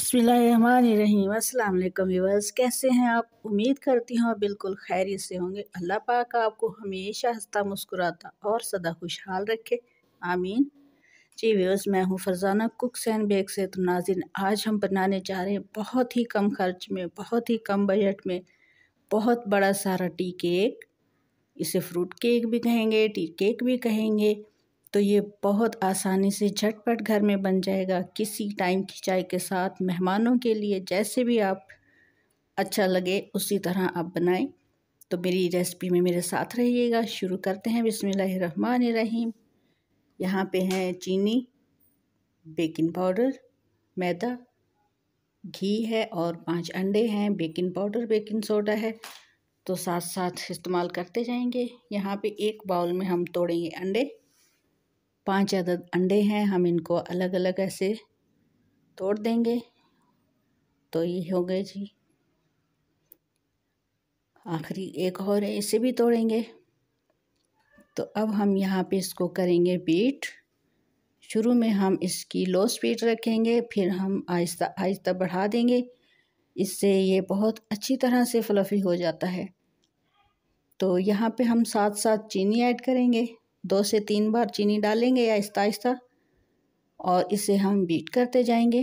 अस्सलाम वालेकुम व्यूवर्स कैसे हैं आप उम्मीद करती हूँ बिल्कुल खैरियत से होंगे अल्लाह पाक आपको हमेशा हंसता मुस्कुराता और सदा खुशहाल रखे आमीन जी व्यवर्स मैं हूँ फरजाना कुक सैन बेग से तो नाजिन आज हम बनाने जा रहे हैं बहुत ही कम खर्च में बहुत ही कम बजट में बहुत बड़ा सारा टी केक इसे फ्रूट केक भी कहेंगे टी केक भी कहेंगे तो ये बहुत आसानी से झटपट घर में बन जाएगा किसी टाइम की चाय के साथ मेहमानों के लिए जैसे भी आप अच्छा लगे उसी तरह आप बनाएं तो मेरी रेसिपी में मेरे साथ रहिएगा शुरू करते हैं रहीम यहाँ पे हैं चीनी बेकिंग पाउडर मैदा घी है और पांच अंडे हैं बेकिंग पाउडर बेकिंग सोडा है तो साथ साथ इस्तेमाल करते जाएंगे यहाँ पे एक बाउल में हम तोड़ेंगे अंडे पांच अदद अंडे हैं हम इनको अलग अलग ऐसे तोड़ देंगे तो ये हो गए जी आखिरी एक और है इसे भी तोड़ेंगे तो अब हम यहाँ पे इसको करेंगे बीट शुरू में हम इसकी लो स्पीड रखेंगे फिर हम आहिस्ता आहिस्ता बढ़ा देंगे इससे ये बहुत अच्छी तरह से फ्लफ़ी हो जाता है तो यहाँ पे हम साथ साथ चीनी ऐड करेंगे दो से तीन बार चीनी डालेंगे या आहिस्ता आहिस्ता और इसे हम बीट करते जाएंगे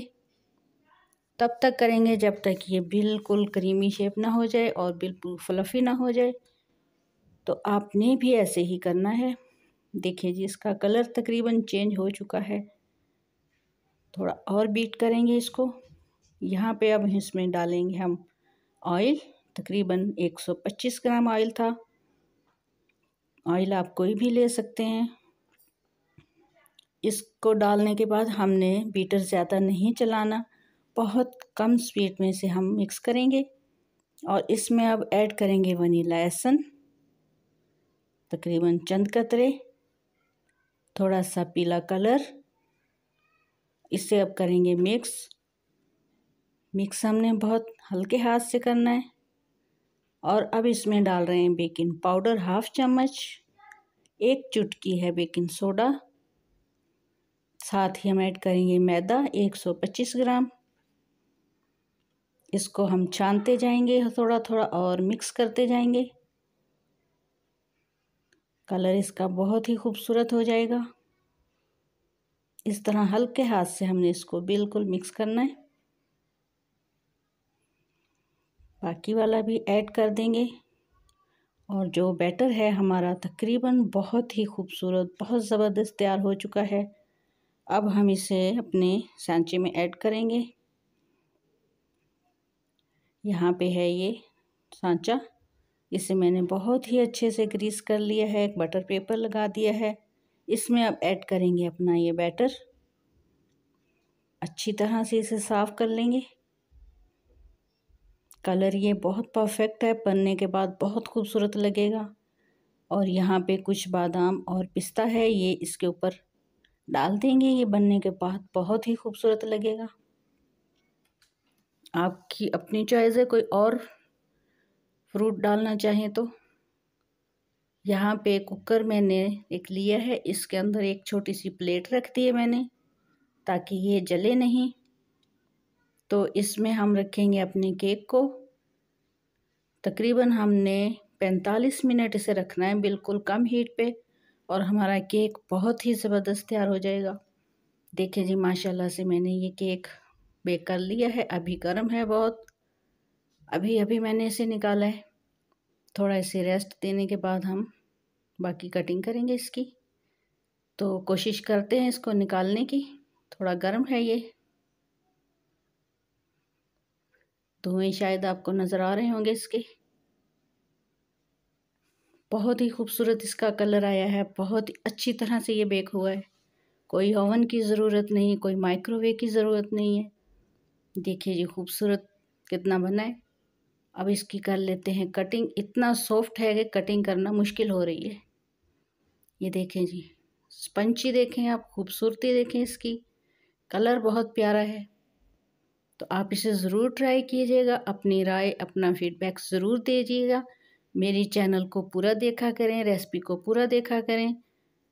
तब तक करेंगे जब तक ये बिल्कुल क्रीमी शेप ना हो जाए और बिल्कुल फ्लफ़ी ना हो जाए तो आपने भी ऐसे ही करना है देखिए जी इसका कलर तकरीबन चेंज हो चुका है थोड़ा और बीट करेंगे इसको यहाँ पे अब इसमें डालेंगे हम ऑयल तकरीबन 125 ग्राम ऑयल था ऑयल आप कोई भी ले सकते हैं इसको डालने के बाद हमने बीटर ज़्यादा नहीं चलाना बहुत कम स्पीड में से हम मिक्स करेंगे और इसमें अब ऐड करेंगे वनीला एसन तकरीबन चंद कतरे थोड़ा सा पीला कलर इसे अब करेंगे मिक्स मिक्स हमने बहुत हल्के हाथ से करना है और अब इसमें डाल रहे हैं बेकिंग पाउडर हाफ चम्मच एक चुटकी है बेकिंग सोडा साथ ही हम ऐड करेंगे मैदा 125 ग्राम इसको हम छानते जाएंगे थोड़ा थोड़ा और मिक्स करते जाएंगे कलर इसका बहुत ही खूबसूरत हो जाएगा इस तरह हल्के हाथ से हमने इसको बिल्कुल मिक्स करना है बाकी वाला भी ऐड कर देंगे और जो बैटर है हमारा तकरीबन बहुत ही खूबसूरत बहुत ज़बरदस्त तैयार हो चुका है अब हम इसे अपने सांचे में ऐड करेंगे यहाँ पे है ये सांचा इसे मैंने बहुत ही अच्छे से ग्रीस कर लिया है एक बटर पेपर लगा दिया है इसमें अब ऐड करेंगे अपना ये बैटर अच्छी तरह से इसे साफ़ कर लेंगे कलर ये बहुत परफेक्ट है बनने के बाद बहुत खूबसूरत लगेगा और यहाँ पे कुछ बादाम और पिस्ता है ये इसके ऊपर डाल देंगे ये बनने के बाद बहुत ही खूबसूरत लगेगा आपकी अपनी चॉइस है कोई और फ्रूट डालना चाहें तो यहाँ पे कुकर मैंने एक लिया है इसके अंदर एक छोटी सी प्लेट रख दी है मैंने ताकि ये जले नहीं तो इसमें हम रखेंगे अपने केक को तकरीबन हमने 45 मिनट इसे रखना है बिल्कुल कम हीट पे और हमारा केक बहुत ही ज़बरदस्त तैयार हो जाएगा देखिए जी माशाल्लाह से मैंने ये केक बेक कर लिया है अभी गर्म है बहुत अभी अभी मैंने इसे निकाला है थोड़ा इसे रेस्ट देने के बाद हम बाकी कटिंग करेंगे इसकी तो कोशिश करते हैं इसको निकालने की थोड़ा गर्म है ये धुएँ तो शायद आपको नज़र आ रहे होंगे इसके बहुत ही खूबसूरत इसका कलर आया है बहुत अच्छी तरह से ये बेक हुआ है कोई ओवन की ज़रूरत नहीं कोई माइक्रोवेव की ज़रूरत नहीं है देखिए जी खूबसूरत कितना बना है अब इसकी कर लेते हैं कटिंग इतना सॉफ्ट है कि कटिंग करना मुश्किल हो रही है ये देखें जी स्पंची देखें आप खूबसूरती देखें इसकी कलर बहुत प्यारा है तो आप इसे ज़रूर ट्राई कीजिएगा अपनी राय अपना फीडबैक ज़रूर दीजिएगा मेरी चैनल को पूरा देखा करें रेसिपी को पूरा देखा करें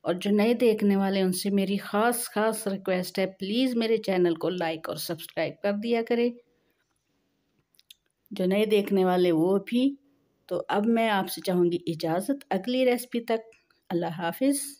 और जो नए देखने वाले उनसे मेरी ख़ास ख़ास रिक्वेस्ट है प्लीज़ मेरे चैनल को लाइक और सब्सक्राइब कर दिया करें जो नए देखने वाले वो भी तो अब मैं आपसे चाहूँगी इजाज़त अगली रेसिपी तक अल्लाह हाफिज़